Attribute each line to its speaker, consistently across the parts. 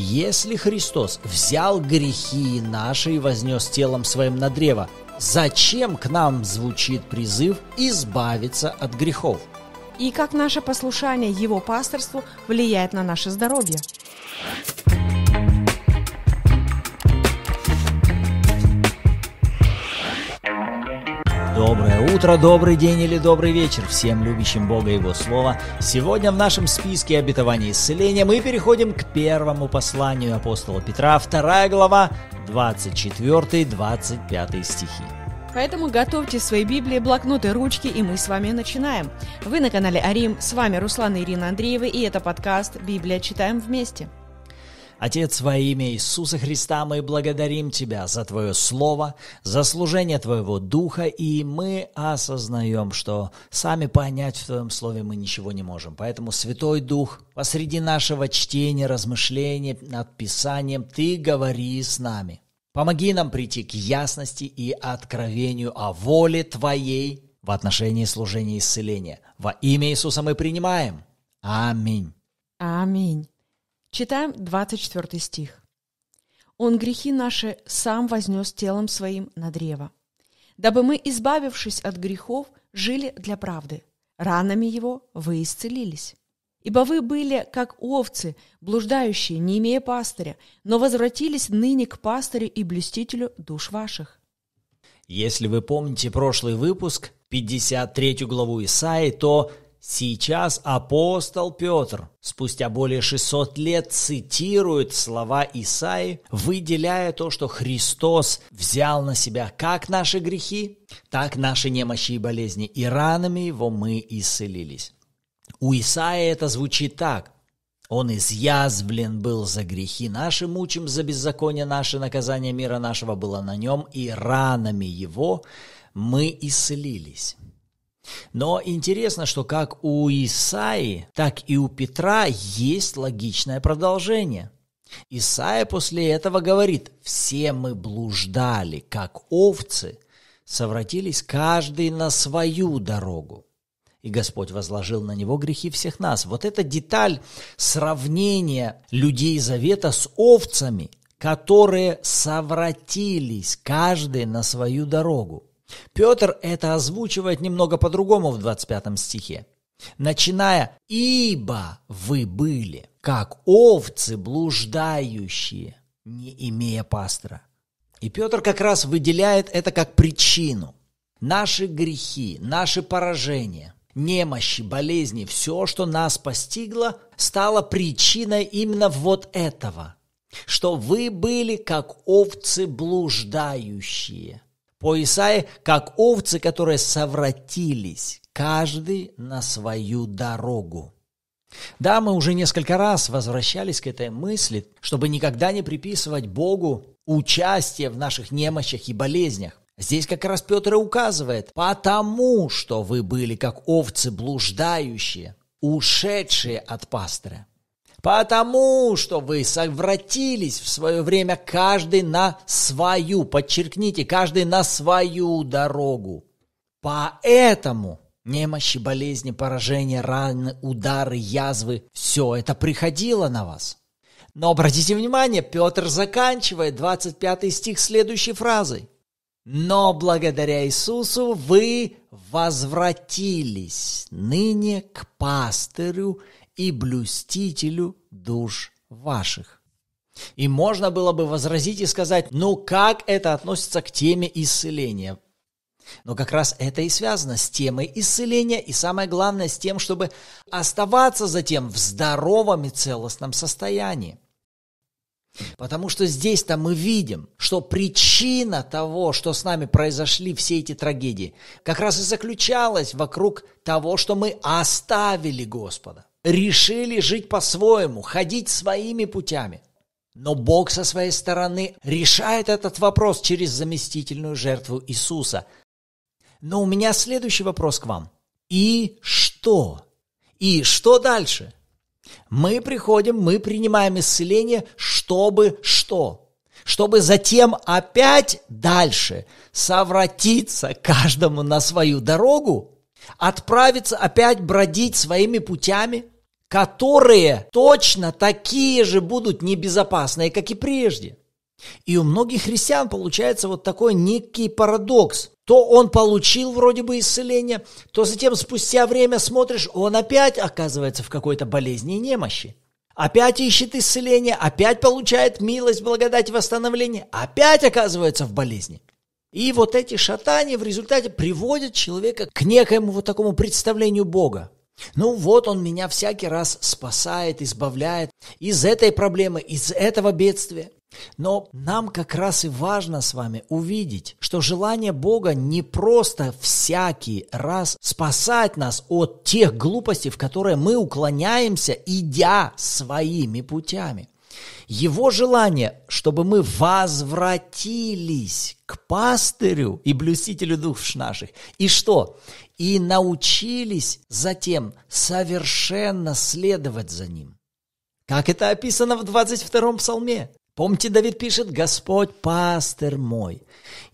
Speaker 1: Если Христос взял грехи наши и вознес телом своим на древо, зачем к нам звучит призыв избавиться от грехов?
Speaker 2: И как наше послушание Его пасторству влияет на наше здоровье?
Speaker 1: Доброе утро, добрый день или добрый вечер всем любящим Бога и Его Слово. Сегодня в нашем списке обетований исцеления мы переходим к первому посланию апостола Петра, вторая глава, 24-25 стихи.
Speaker 2: Поэтому готовьте свои Библии, блокноты, ручки, и мы с вами начинаем. Вы на канале Арим, с вами Руслан и Ирина Андреева, и это подкаст «Библия. Читаем вместе».
Speaker 1: Отец, во имя Иисуса Христа мы благодарим Тебя за Твое Слово, за служение Твоего Духа, и мы осознаем, что сами понять в Твоем Слове мы ничего не можем. Поэтому, Святой Дух, посреди нашего чтения, размышления над Писанием, Ты говори с нами. Помоги нам прийти к ясности и откровению о воле Твоей в отношении служения и исцеления. Во имя Иисуса мы принимаем. Аминь. Аминь. Читаем 24 стих.
Speaker 2: «Он грехи наши
Speaker 1: сам вознес телом
Speaker 2: своим на древо, дабы мы, избавившись от грехов, жили для правды. Ранами его вы исцелились. Ибо вы были, как овцы, блуждающие, не имея пастыря, но возвратились ныне к пастырю и блюстителю душ ваших».
Speaker 1: Если вы помните прошлый выпуск, 53 главу Исаи, то Сейчас апостол Петр спустя более 600 лет цитирует слова Исаи, выделяя то, что Христос взял на себя как наши грехи, так наши немощи и болезни, и ранами его мы исцелились. У Исаи это звучит так. Он изъязвлен был за грехи наши, мучим за беззаконие наше, наказание мира нашего было на нем, и ранами его мы исцелились. Но интересно, что как у Исаи, так и у Петра есть логичное продолжение. Исаия после этого говорит «Все мы блуждали, как овцы, совратились каждый на свою дорогу» и Господь возложил на него грехи всех нас. Вот эта деталь сравнения людей завета с овцами, которые совратились каждый на свою дорогу. Петр это озвучивает немного по-другому в 25 стихе. Начиная «Ибо вы были, как овцы блуждающие, не имея пастора». И Петр как раз выделяет это как причину. Наши грехи, наши поражения, немощи, болезни, все, что нас постигло, стало причиной именно вот этого, что вы были как овцы блуждающие – по Исаии, как овцы, которые совратились, каждый на свою дорогу. Да, мы уже несколько раз возвращались к этой мысли, чтобы никогда не приписывать Богу участие в наших немощах и болезнях. Здесь как раз Петр и указывает, потому что вы были как овцы блуждающие, ушедшие от пастыря. Потому что вы совратились в свое время каждый на свою, подчеркните, каждый на свою дорогу. Поэтому немощи, болезни, поражения, раны, удары, язвы, все это приходило на вас. Но обратите внимание, Петр заканчивает 25 стих следующей фразой. Но благодаря Иисусу вы возвратились ныне к пастырю и блюстителю душ ваших. И можно было бы возразить и сказать, ну как это относится к теме исцеления? Но как раз это и связано с темой исцеления и самое главное с тем, чтобы оставаться затем в здоровом и целостном состоянии. Потому что здесь-то мы видим, что причина того, что с нами произошли все эти трагедии, как раз и заключалась вокруг того, что мы оставили Господа решили жить по-своему, ходить своими путями. Но Бог со своей стороны решает этот вопрос через заместительную жертву Иисуса. Но у меня следующий вопрос к вам. И что? И что дальше? Мы приходим, мы принимаем исцеление, чтобы что? чтобы затем опять дальше совратиться каждому на свою дорогу, отправиться опять бродить своими путями – которые точно такие же будут небезопасные, как и прежде. И у многих христиан получается вот такой некий парадокс. То он получил вроде бы исцеление, то затем спустя время смотришь, он опять оказывается в какой-то болезни и немощи. Опять ищет исцеление, опять получает милость, благодать и восстановление, опять оказывается в болезни. И вот эти шатания в результате приводят человека к некоему вот такому представлению Бога. Ну вот он меня всякий раз спасает, избавляет из этой проблемы, из этого бедствия. Но нам как раз и важно с вами увидеть, что желание Бога не просто всякий раз спасать нас от тех глупостей, в которые мы уклоняемся, идя своими путями. Его желание, чтобы мы возвратились к пастырю и блюстителю душ наших. И что? И научились затем совершенно следовать за ним. Как это описано в 22-м псалме. Помните, Давид пишет, «Господь, пастырь мой,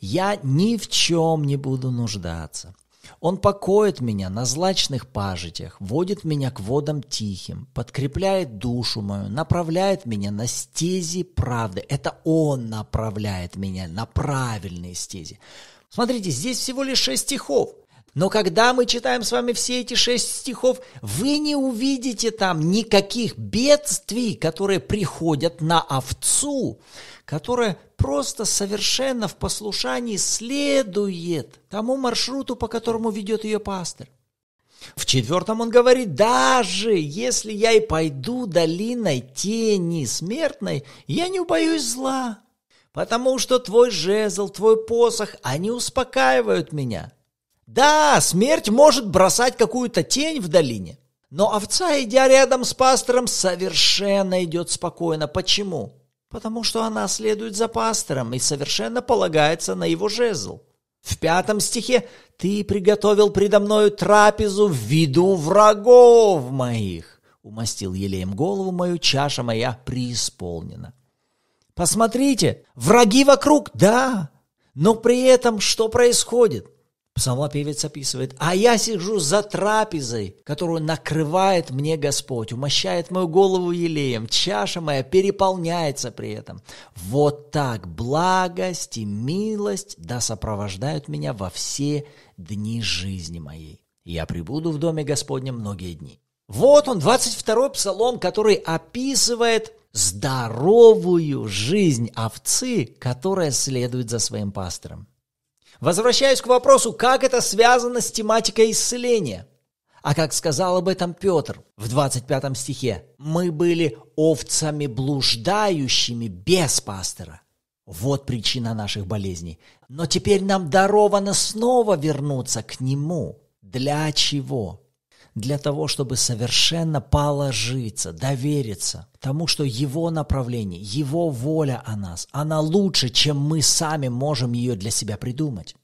Speaker 1: я ни в чем не буду нуждаться. Он покоит меня на злачных пажитях, водит меня к водам тихим, подкрепляет душу мою, направляет меня на стези правды. Это Он направляет меня на правильные стези. Смотрите, здесь всего лишь шесть стихов. Но когда мы читаем с вами все эти шесть стихов, вы не увидите там никаких бедствий, которые приходят на овцу, которая просто совершенно в послушании следует тому маршруту, по которому ведет ее пастор. В четвертом он говорит, даже если я и пойду долиной тени смертной, я не убоюсь зла, потому что твой жезл, твой посох, они успокаивают меня. Да, смерть может бросать какую-то тень в долине, но овца, идя рядом с пастором, совершенно идет спокойно. Почему? потому что она следует за пастором и совершенно полагается на его жезл. В пятом стихе «Ты приготовил предо мною трапезу в виду врагов моих». Умастил елеем голову мою, чаша моя преисполнена. Посмотрите, враги вокруг, да, но при этом что происходит? Псалмопевец описывает. «А я сижу за трапезой, которую накрывает мне Господь, умощает мою голову елеем, чаша моя переполняется при этом. Вот так благость и милость да сопровождают меня во все дни жизни моей. Я пребуду в доме Господнем многие дни». Вот он, 22-й псалом, который описывает здоровую жизнь овцы, которая следует за своим пастором. Возвращаюсь к вопросу, как это связано с тематикой исцеления. А как сказал об этом Петр в 25 стихе, мы были овцами блуждающими без пастора. Вот причина наших болезней. Но теперь нам даровано снова вернуться к Нему. Для чего? для того, чтобы совершенно положиться, довериться тому, что Его направление, Его воля о нас, она лучше, чем мы сами можем ее для себя придумать.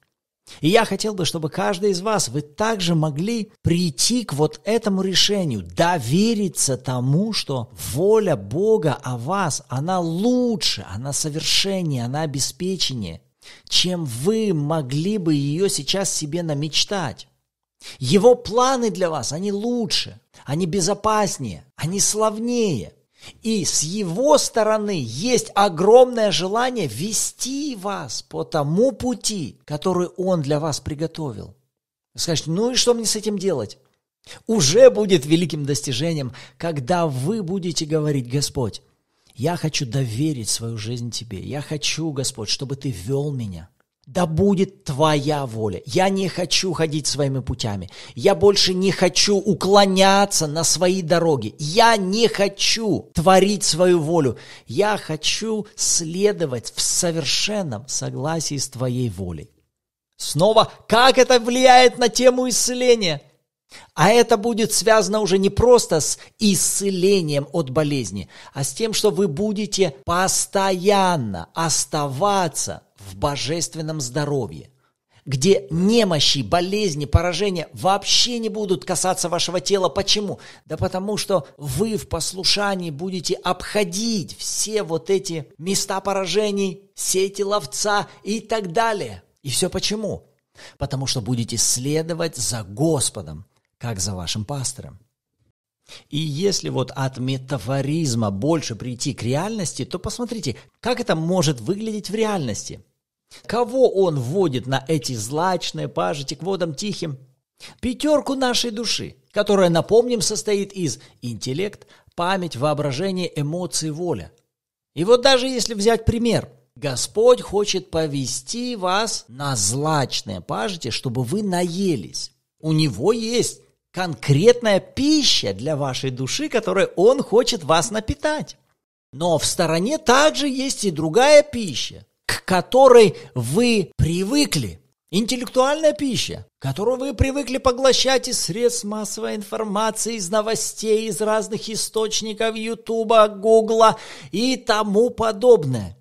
Speaker 1: И я хотел бы, чтобы каждый из вас, вы также могли прийти к вот этому решению, довериться тому, что воля Бога о вас, она лучше, она совершеннее, она обеспеченнее, чем вы могли бы ее сейчас себе намечтать. Его планы для вас, они лучше, они безопаснее, они славнее. И с его стороны есть огромное желание вести вас по тому пути, который он для вас приготовил. Вы скажете, ну и что мне с этим делать? Уже будет великим достижением, когда вы будете говорить, Господь, я хочу доверить свою жизнь тебе, я хочу, Господь, чтобы ты вел меня – да будет твоя воля. Я не хочу ходить своими путями. Я больше не хочу уклоняться на свои дороги. Я не хочу творить свою волю. Я хочу следовать в совершенном согласии с твоей волей. Снова, как это влияет на тему исцеления – а это будет связано уже не просто с исцелением от болезни, а с тем, что вы будете постоянно оставаться в божественном здоровье, где немощи, болезни, поражения вообще не будут касаться вашего тела. Почему? Да потому что вы в послушании будете обходить все вот эти места поражений, сети ловца и так далее. И все почему? Потому что будете следовать за Господом, как за вашим пастором. И если вот от метафоризма больше прийти к реальности, то посмотрите, как это может выглядеть в реальности – Кого он вводит на эти злачные пажити к водам тихим? Пятерку нашей души, которая, напомним, состоит из интеллект, память, воображение, эмоции, воля. И вот даже если взять пример, Господь хочет повести вас на злачное пажити, чтобы вы наелись. У него есть конкретная пища для вашей души, которой он хочет вас напитать. Но в стороне также есть и другая пища, к которой вы привыкли. Интеллектуальная пища, которую вы привыкли поглощать из средств массовой информации, из новостей, из разных источников Ютуба, Гугла и тому подобное.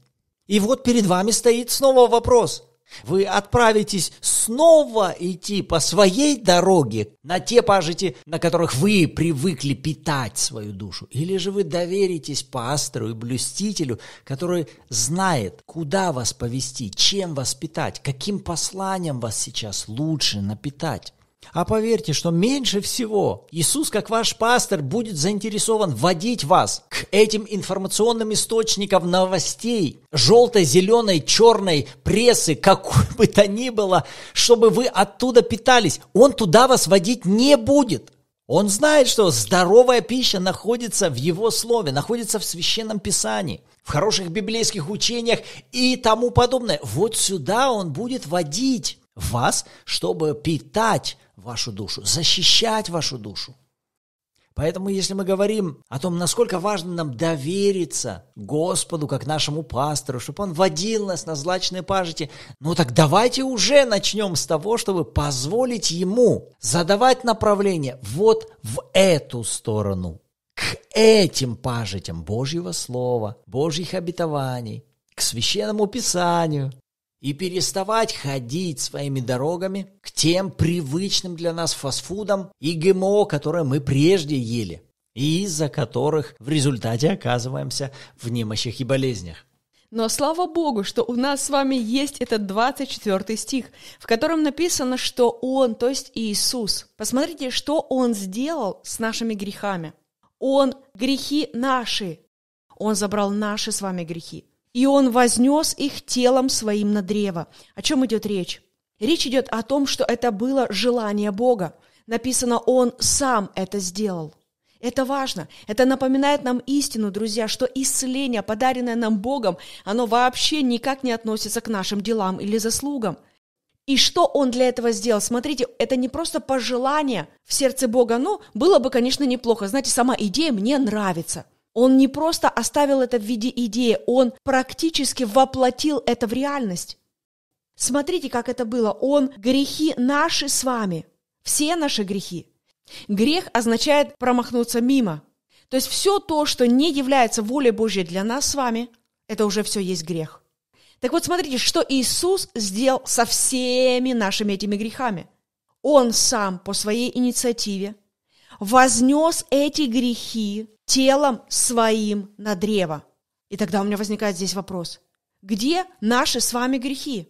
Speaker 1: И вот перед вами стоит снова вопрос – вы отправитесь снова идти по своей дороге на те пажити, на которых вы привыкли питать свою душу. Или же вы доверитесь пастору и блюстителю, который знает, куда вас повести, чем вас питать, каким посланием вас сейчас лучше напитать. А поверьте, что меньше всего Иисус, как ваш пастор, будет заинтересован вводить вас к этим информационным источникам новостей, желтой, зеленой, черной прессы, какой бы то ни было, чтобы вы оттуда питались. Он туда вас водить не будет. Он знает, что здоровая пища находится в Его Слове, находится в Священном Писании, в хороших библейских учениях и тому подобное. Вот сюда Он будет водить вас, чтобы питать вашу душу, защищать вашу душу. Поэтому, если мы говорим о том, насколько важно нам довериться Господу, как нашему пастору, чтобы Он водил нас на злачные пажити, ну так давайте уже начнем с того, чтобы позволить Ему задавать направление вот в эту сторону, к этим пажитям Божьего Слова, Божьих обетований, к Священному Писанию, и переставать ходить своими дорогами к тем привычным для нас фастфудам и ГМО, которые мы прежде ели, и из-за которых в результате оказываемся в немощах и болезнях.
Speaker 2: Но слава Богу, что у нас с вами есть этот 24 стих, в котором написано, что Он, то есть Иисус. Посмотрите, что Он сделал с нашими грехами. Он грехи наши. Он забрал наши с вами грехи и он вознес их телом своим на древо. О чем идет речь? Речь идет о том, что это было желание Бога. Написано, Он сам это сделал. Это важно. Это напоминает нам истину, друзья, что исцеление, подаренное нам Богом, оно вообще никак не относится к нашим делам или заслугам. И что он для этого сделал? Смотрите, это не просто пожелание в сердце Бога, ну, было бы, конечно, неплохо. Знаете, сама идея мне нравится – он не просто оставил это в виде идеи, он практически воплотил это в реальность. Смотрите, как это было. Он грехи наши с вами. Все наши грехи. Грех означает промахнуться мимо. То есть все то, что не является волей Божьей для нас с вами, это уже все есть грех. Так вот, смотрите, что Иисус сделал со всеми нашими этими грехами. Он сам по своей инициативе – вознес эти грехи телом своим на древо. И тогда у меня возникает здесь вопрос. Где наши с вами грехи?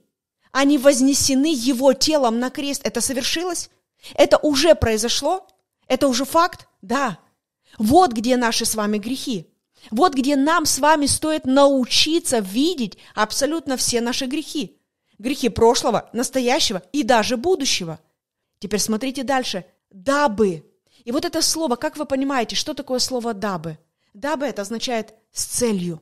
Speaker 2: Они вознесены его телом на крест. Это совершилось? Это уже произошло? Это уже факт? Да. Вот где наши с вами грехи. Вот где нам с вами стоит научиться видеть абсолютно все наши грехи. Грехи прошлого, настоящего и даже будущего. Теперь смотрите дальше. Дабы и вот это слово, как вы понимаете, что такое слово «дабы»? «Дабы» это означает «с целью».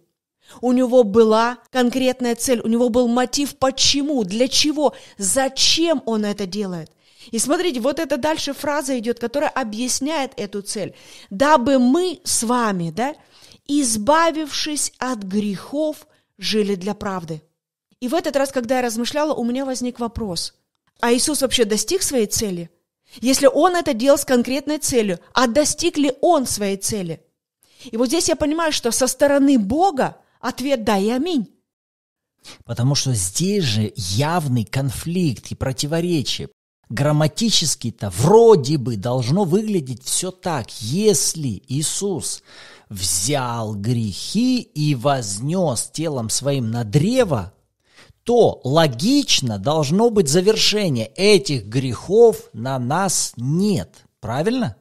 Speaker 2: У него была конкретная цель, у него был мотив, почему, для чего, зачем он это делает. И смотрите, вот это дальше фраза идет, которая объясняет эту цель. «Дабы мы с вами, да, избавившись от грехов, жили для правды». И в этот раз, когда я размышляла, у меня возник вопрос. А Иисус вообще достиг своей цели – если он это делал с конкретной целью, а достиг ли он своей цели? И вот здесь я понимаю, что со стороны Бога ответ «да» и «аминь».
Speaker 1: Потому что здесь же явный конфликт и противоречие. Грамматически-то вроде бы должно выглядеть все так, если Иисус взял грехи и вознес телом своим на древо, то логично должно быть завершение этих грехов на нас нет. Правильно?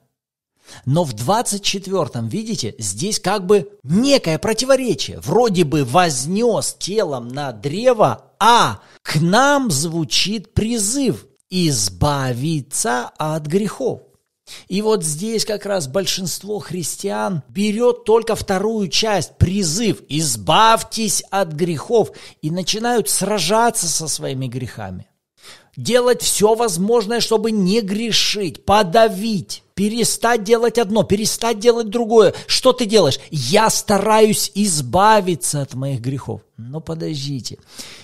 Speaker 1: Но в 24-м, видите, здесь как бы некое противоречие. Вроде бы вознес телом на древо, а к нам звучит призыв избавиться от грехов. И вот здесь как раз большинство христиан берет только вторую часть, призыв «избавьтесь от грехов» и начинают сражаться со своими грехами. Делать все возможное, чтобы не грешить, подавить, перестать делать одно, перестать делать другое. Что ты делаешь? Я стараюсь избавиться от моих грехов. Но подождите,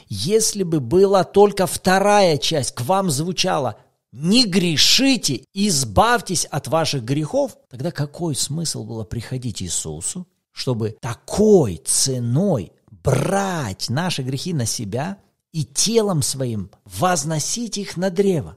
Speaker 1: если бы была только вторая часть, к вам звучала – не грешите, избавьтесь от ваших грехов, тогда какой смысл было приходить Иисусу, чтобы такой ценой брать наши грехи на себя и телом своим возносить их на древо?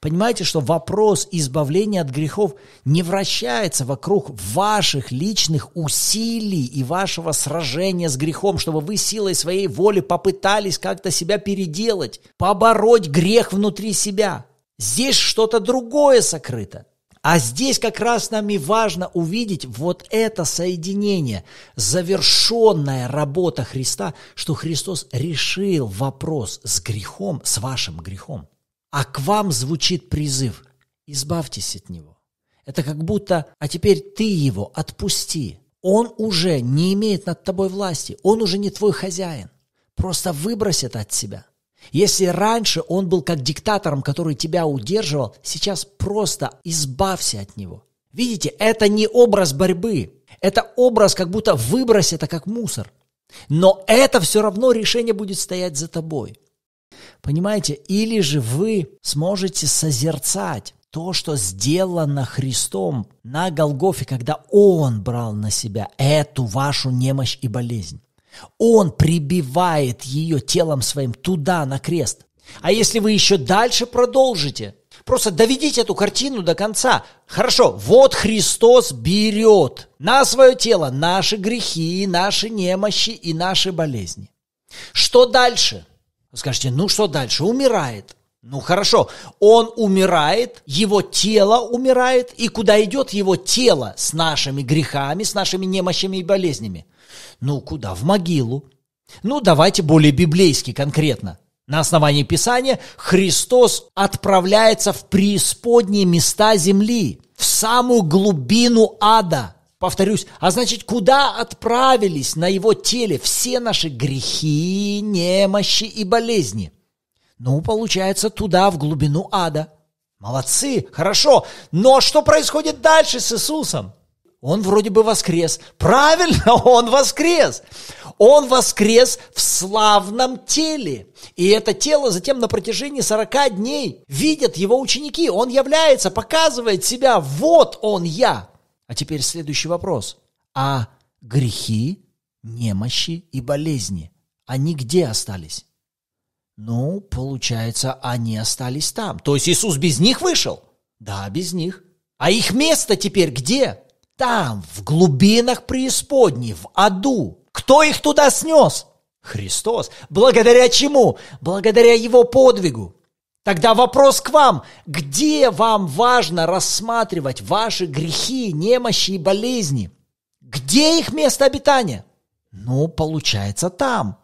Speaker 1: Понимаете, что вопрос избавления от грехов не вращается вокруг ваших личных усилий и вашего сражения с грехом, чтобы вы силой своей воли попытались как-то себя переделать, побороть грех внутри себя. Здесь что-то другое сокрыто. А здесь как раз нам и важно увидеть вот это соединение, завершенная работа Христа, что Христос решил вопрос с грехом, с вашим грехом а к вам звучит призыв «Избавьтесь от него». Это как будто «А теперь ты его отпусти». Он уже не имеет над тобой власти, он уже не твой хозяин. Просто выбрось это от себя. Если раньше он был как диктатором, который тебя удерживал, сейчас просто избавься от него. Видите, это не образ борьбы. Это образ, как будто выбрось это как мусор. Но это все равно решение будет стоять за тобой. Понимаете? Или же вы сможете созерцать то, что сделано Христом на Голгофе, когда Он брал на себя эту вашу немощь и болезнь. Он прибивает ее телом своим туда, на крест. А если вы еще дальше продолжите, просто доведите эту картину до конца. Хорошо, вот Христос берет на свое тело наши грехи, наши немощи и наши болезни. Что дальше? Скажете, ну что дальше? Умирает. Ну хорошо, он умирает, его тело умирает, и куда идет его тело с нашими грехами, с нашими немощами и болезнями? Ну куда? В могилу. Ну давайте более библейски конкретно. На основании Писания Христос отправляется в преисподние места земли, в самую глубину ада – повторюсь, а значит, куда отправились на его теле все наши грехи, немощи и болезни? Ну, получается, туда, в глубину ада. Молодцы, хорошо, но что происходит дальше с Иисусом? Он вроде бы воскрес. Правильно, он воскрес. Он воскрес в славном теле. И это тело затем на протяжении 40 дней видят его ученики. Он является, показывает себя. Вот он я. А теперь следующий вопрос. А грехи, немощи и болезни, они где остались? Ну, получается, они остались там. То есть Иисус без них вышел? Да, без них. А их место теперь где? Там, в глубинах преисподней, в аду. Кто их туда снес? Христос. Благодаря чему? Благодаря его подвигу. Тогда вопрос к вам. Где вам важно рассматривать ваши грехи, немощи и болезни? Где их место обитания? Ну, получается, там.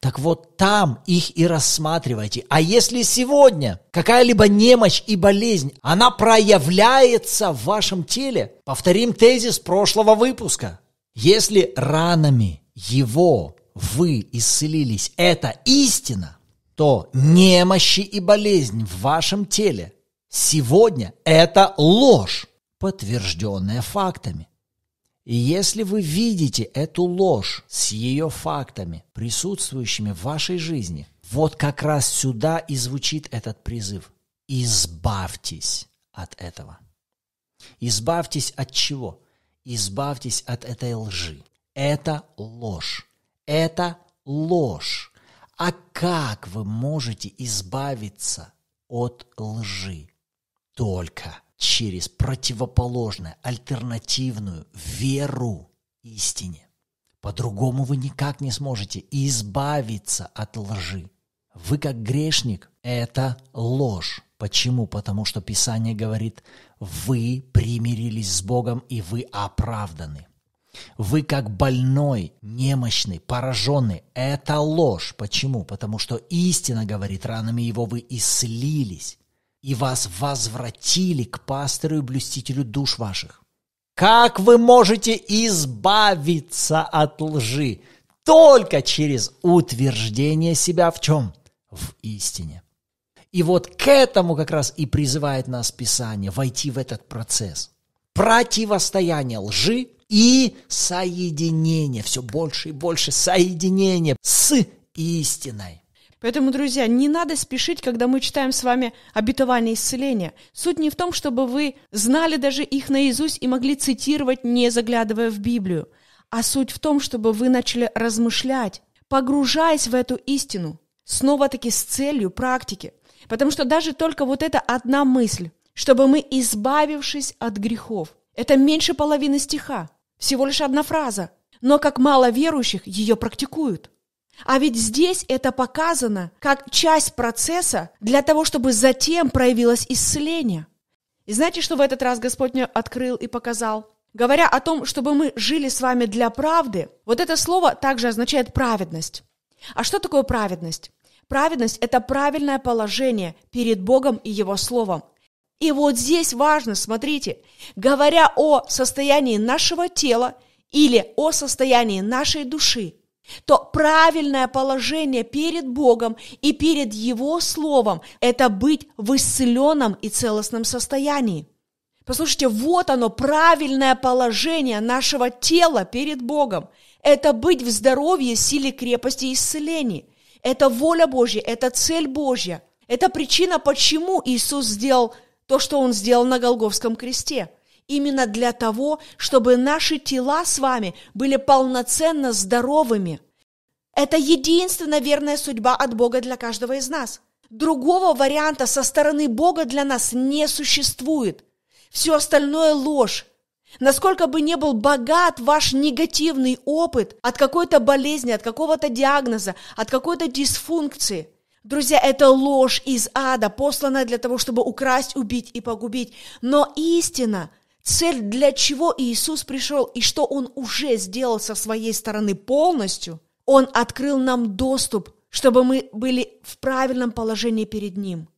Speaker 1: Так вот, там их и рассматривайте. А если сегодня какая-либо немощь и болезнь, она проявляется в вашем теле, повторим тезис прошлого выпуска. Если ранами его вы исцелились, это истина – что немощи и болезнь в вашем теле сегодня – это ложь, подтвержденная фактами. И если вы видите эту ложь с ее фактами, присутствующими в вашей жизни, вот как раз сюда и звучит этот призыв. Избавьтесь от этого. Избавьтесь от чего? Избавьтесь от этой лжи. Это ложь. Это ложь. А как вы можете избавиться от лжи? Только через противоположную, альтернативную веру истине. По-другому вы никак не сможете избавиться от лжи. Вы как грешник – это ложь. Почему? Потому что Писание говорит, вы примирились с Богом и вы оправданы. Вы как больной, немощный, пораженный. Это ложь. Почему? Потому что истина говорит, ранами его вы ислились и вас возвратили к пастору и блюстителю душ ваших. Как вы можете избавиться от лжи? Только через утверждение себя в чем? В истине. И вот к этому как раз и призывает нас Писание, войти в этот процесс. Противостояние лжи и соединение, все больше и больше соединения с истиной.
Speaker 2: Поэтому, друзья, не надо спешить, когда мы читаем с вами обетование исцеления. Суть не в том, чтобы вы знали даже их наизусть и могли цитировать, не заглядывая в Библию, а суть в том, чтобы вы начали размышлять, погружаясь в эту истину, снова-таки с целью практики. Потому что даже только вот эта одна мысль, чтобы мы, избавившись от грехов, это меньше половины стиха. Всего лишь одна фраза. Но как мало верующих ее практикуют. А ведь здесь это показано как часть процесса для того, чтобы затем проявилось исцеление. И знаете, что в этот раз Господь мне открыл и показал? Говоря о том, чтобы мы жили с вами для правды, вот это слово также означает праведность. А что такое праведность? Праведность – это правильное положение перед Богом и Его Словом, и вот здесь важно, смотрите, говоря о состоянии нашего тела или о состоянии нашей души, то правильное положение перед Богом и перед Его Словом – это быть в исцеленном и целостном состоянии. Послушайте, вот оно, правильное положение нашего тела перед Богом. Это быть в здоровье, силе, крепости и исцелении. Это воля Божья, это цель Божья. Это причина, почему Иисус сделал то, что Он сделал на Голговском кресте. Именно для того, чтобы наши тела с вами были полноценно здоровыми. Это единственная верная судьба от Бога для каждого из нас. Другого варианта со стороны Бога для нас не существует. Все остальное ложь. Насколько бы ни был богат ваш негативный опыт от какой-то болезни, от какого-то диагноза, от какой-то дисфункции, Друзья, это ложь из ада, посланная для того, чтобы украсть, убить и погубить. Но истина, цель, для чего Иисус пришел и что Он уже сделал со своей стороны полностью, Он открыл нам доступ, чтобы мы были в правильном положении перед Ним.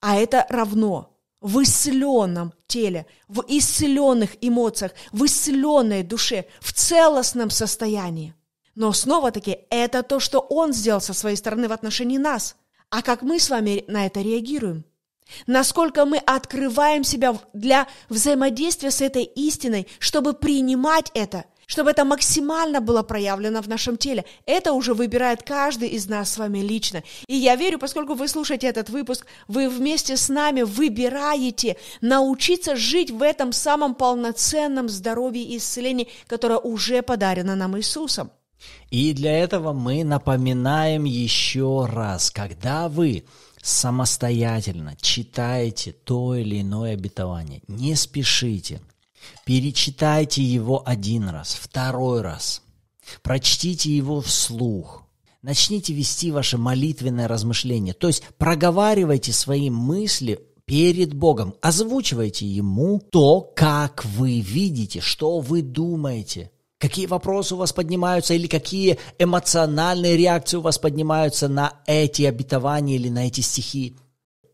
Speaker 2: А это равно в исцеленном теле, в исцеленных эмоциях, в исцеленной душе, в целостном состоянии. Но снова-таки это то, что Он сделал со своей стороны в отношении нас – а как мы с вами на это реагируем. Насколько мы открываем себя для взаимодействия с этой истиной, чтобы принимать это, чтобы это максимально было проявлено в нашем теле. Это уже выбирает каждый из нас с вами лично. И я верю, поскольку вы слушаете этот выпуск, вы вместе с нами выбираете научиться жить в этом самом полноценном здоровье и исцелении, которое уже подарено нам Иисусом.
Speaker 1: И для этого мы напоминаем еще раз, когда вы самостоятельно читаете то или иное обетование, не спешите, перечитайте его один раз, второй раз, прочтите его вслух, начните вести ваше молитвенное размышление, то есть проговаривайте свои мысли перед Богом, озвучивайте Ему то, как вы видите, что вы думаете – какие вопросы у вас поднимаются или какие эмоциональные реакции у вас поднимаются на эти обетования или на эти стихи.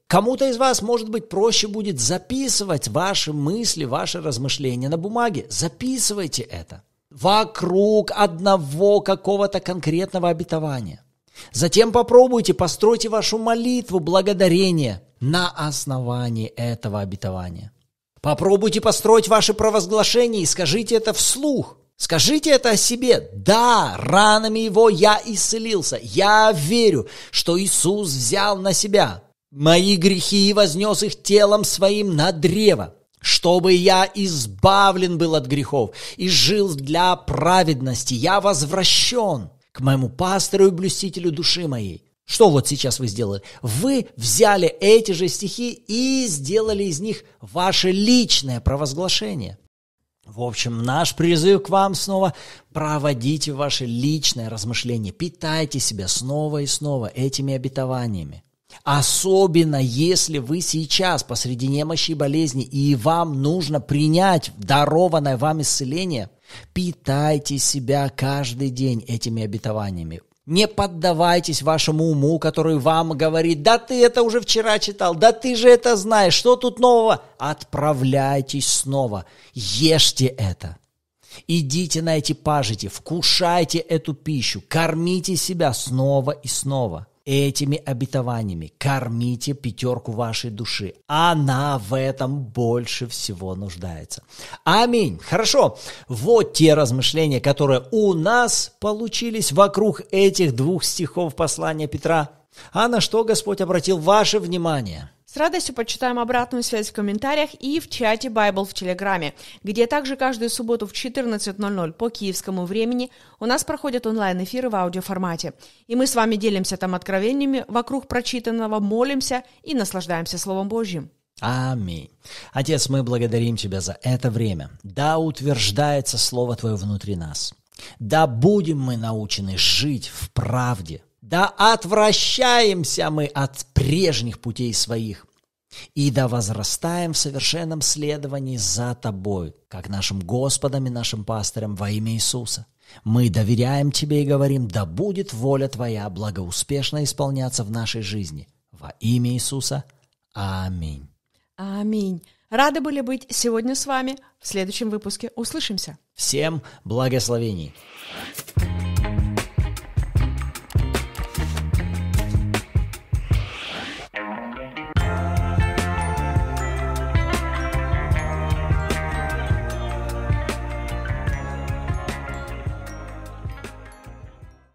Speaker 1: Кому-то из вас, может быть, проще будет записывать ваши мысли, ваши размышления на бумаге. Записывайте это вокруг одного какого-то конкретного обетования. Затем попробуйте, постройте вашу молитву благодарения на основании этого обетования. Попробуйте построить ваши провозглашения и скажите это вслух. Скажите это о себе. Да, ранами его я исцелился. Я верю, что Иисус взял на себя мои грехи и вознес их телом своим на древо, чтобы я избавлен был от грехов и жил для праведности. Я возвращен к моему пастору и блюстителю души моей. Что вот сейчас вы сделали? Вы взяли эти же стихи и сделали из них ваше личное провозглашение. В общем, наш призыв к вам снова – проводите ваше личное размышление, питайте себя снова и снова этими обетованиями. Особенно если вы сейчас посреди немощи и болезни, и вам нужно принять дарованное вам исцеление, питайте себя каждый день этими обетованиями. Не поддавайтесь вашему уму, который вам говорит, да ты это уже вчера читал, да ты же это знаешь, что тут нового? Отправляйтесь снова, ешьте это. Идите на эти пажити, вкушайте эту пищу, кормите себя снова и снова этими обетованиями кормите пятерку вашей души. Она в этом больше всего нуждается. Аминь. Хорошо. Вот те размышления, которые у нас получились вокруг этих двух стихов послания Петра. А на что Господь обратил ваше внимание –
Speaker 2: с радостью почитаем обратную связь в комментариях и в чате Bible в Телеграме, где также каждую субботу в 14.00 по киевскому времени у нас проходят онлайн-эфиры в аудиоформате. И мы с вами делимся там откровениями вокруг прочитанного, молимся и наслаждаемся Словом Божьим.
Speaker 1: Аминь. Отец, мы благодарим Тебя за это время. Да утверждается Слово Твое внутри нас. Да будем мы научены жить в правде – да отвращаемся мы от прежних путей своих, и да возрастаем в совершенном следовании за Тобой, как нашим Господом и нашим пастырем во имя Иисуса. Мы доверяем Тебе и говорим, да будет воля Твоя благоуспешно исполняться в нашей жизни. Во имя Иисуса. Аминь.
Speaker 2: Аминь. Рады были быть сегодня с вами. В следующем выпуске услышимся.
Speaker 1: Всем благословений.